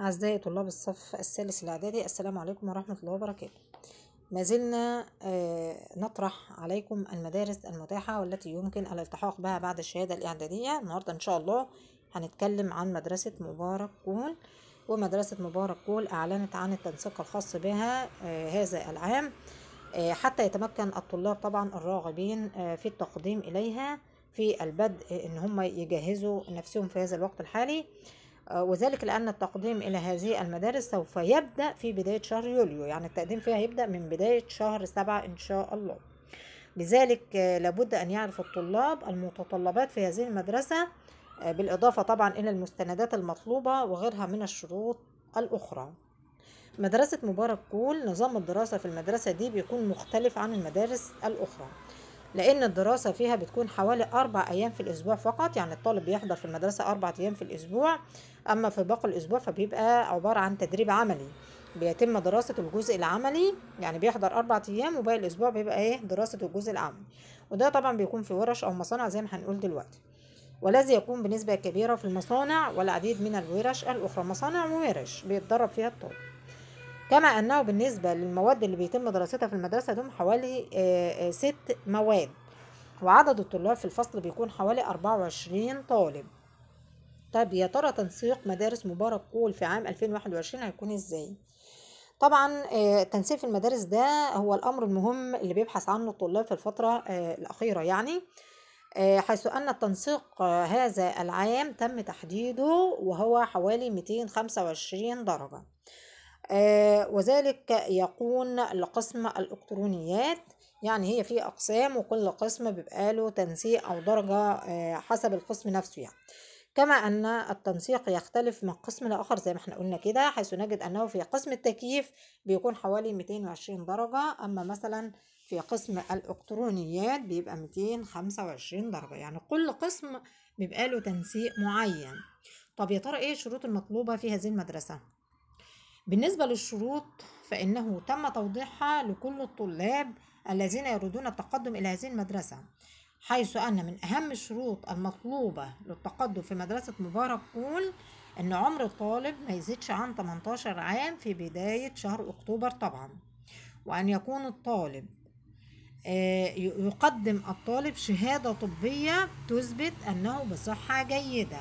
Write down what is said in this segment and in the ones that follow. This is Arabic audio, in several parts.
أعزائي طلاب الصف الثالث الإعدادي السلام عليكم ورحمة الله وبركاته ما زلنا آه، نطرح عليكم المدارس المتاحة والتي يمكن الالتحاق بها بعد الشهادة الإعدادية النهاردة إن شاء الله هنتكلم عن مدرسة مبارك كول ومدرسة مبارك كول أعلنت عن التنسيق الخاص بها آه، هذا العام آه، حتى يتمكن الطلاب طبعا الراغبين في التقديم إليها في البدء إن هم يجهزوا نفسهم في هذا الوقت الحالي وذلك لأن التقديم إلى هذه المدارس سوف يبدأ في بداية شهر يوليو يعني التقديم فيها يبدأ من بداية شهر سبعة إن شاء الله لذلك آه، لابد أن يعرف الطلاب المتطلبات في هذه المدرسة آه، بالإضافة طبعا إلى المستندات المطلوبة وغيرها من الشروط الأخرى مدرسة مبارك كول نظام الدراسة في المدرسة دي بيكون مختلف عن المدارس الأخرى لأن الدراسة فيها بتكون حوالي أربع أيام في الأسبوع فقط يعني الطالب بيحضر في المدرسة أربع أيام في الأسبوع أما في باقي الأسبوع فبيبقى عبارة عن تدريب عملي بيتم دراسة الجزء العملي يعني بيحضر أربع أيام وباقي الأسبوع بيبقى إيه دراسة الجزء العملي وده طبعا بيكون في ورش أو مصانع زي ما هنقول دلوقتي والذي يكون بنسبة كبيرة في المصانع والعديد من الورش الأخرى مصانع وورش بيتدرب فيها الطالب كما أنه بالنسبة للمواد اللي بيتم دراستها في المدرسة دول حوالي آه، آه، ست مواد وعدد الطلاب في الفصل بيكون حوالي أربعة وعشرين طالب طب يا ترى تنسيق مدارس مبارك كول في عام 2021 هيكون ازاي؟ طبعا آه، تنسيق المدارس ده هو الأمر المهم اللي بيبحث عنه الطلاب في الفترة الأخيرة يعني حيث أن التنسيق هذا العام تم تحديده وهو حوالي 225 درجة آه، وذلك يكون لقسم الإلكترونيات يعني هي في أقسام وكل قسم بيبقى له تنسيق أو درجة آه، حسب القسم نفسه يعني كما أن التنسيق يختلف من قسم لآخر زي ما احنا قلنا كده حيث نجد أنه في قسم التكييف بيكون حوالي 220 درجة أما مثلا في قسم الإلكترونيات بيبقى 225 درجة يعني كل قسم بيبقى له تنسيق معين طب يا ترى ايه الشروط المطلوبة في هذه المدرسة؟ بالنسبة للشروط فإنه تم توضيحها لكل الطلاب الذين يريدون التقدم إلى هذه المدرسة حيث أن من أهم الشروط المطلوبة للتقدم في مدرسة مبارك كول أن عمر الطالب ما يزيدش عن 18 عام في بداية شهر أكتوبر طبعا وأن يكون الطالب آه، يقدم الطالب شهادة طبية تثبت أنه بصحة جيدة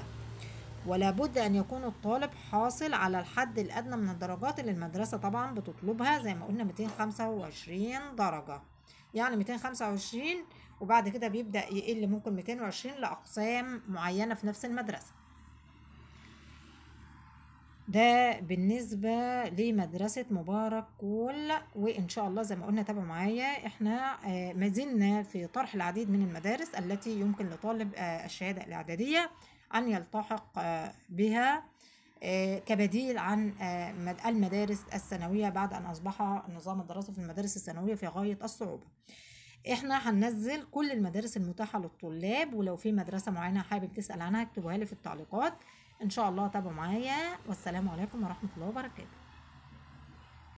ولا بد أن يكون الطالب حاصل على الحد الأدنى من الدرجات اللي المدرسة طبعا بتطلبها زي ما قلنا 225 درجة يعني 225 وبعد كده بيبدأ يقل ممكن 220 لأقسام معينة في نفس المدرسة ده بالنسبة لمدرسة مبارك كول وإن شاء الله زي ما قلنا تابعوا معايا إحنا آه، ما زلنا في طرح العديد من المدارس التي يمكن لطالب آه، الشهادة الإعدادية أن يلتحق آه، بها آه، كبديل عن آه، المدارس الثانوية بعد أن أصبح نظام الدراسة في المدارس الثانوية في غاية الصعوبة احنا هننزل كل المدارس المتاحة للطلاب ولو في مدرسة معينة حابب تسأل عنها اكتبوها لي في التعليقات ان شاء الله تابعوا معايا والسلام عليكم ورحمة الله وبركاته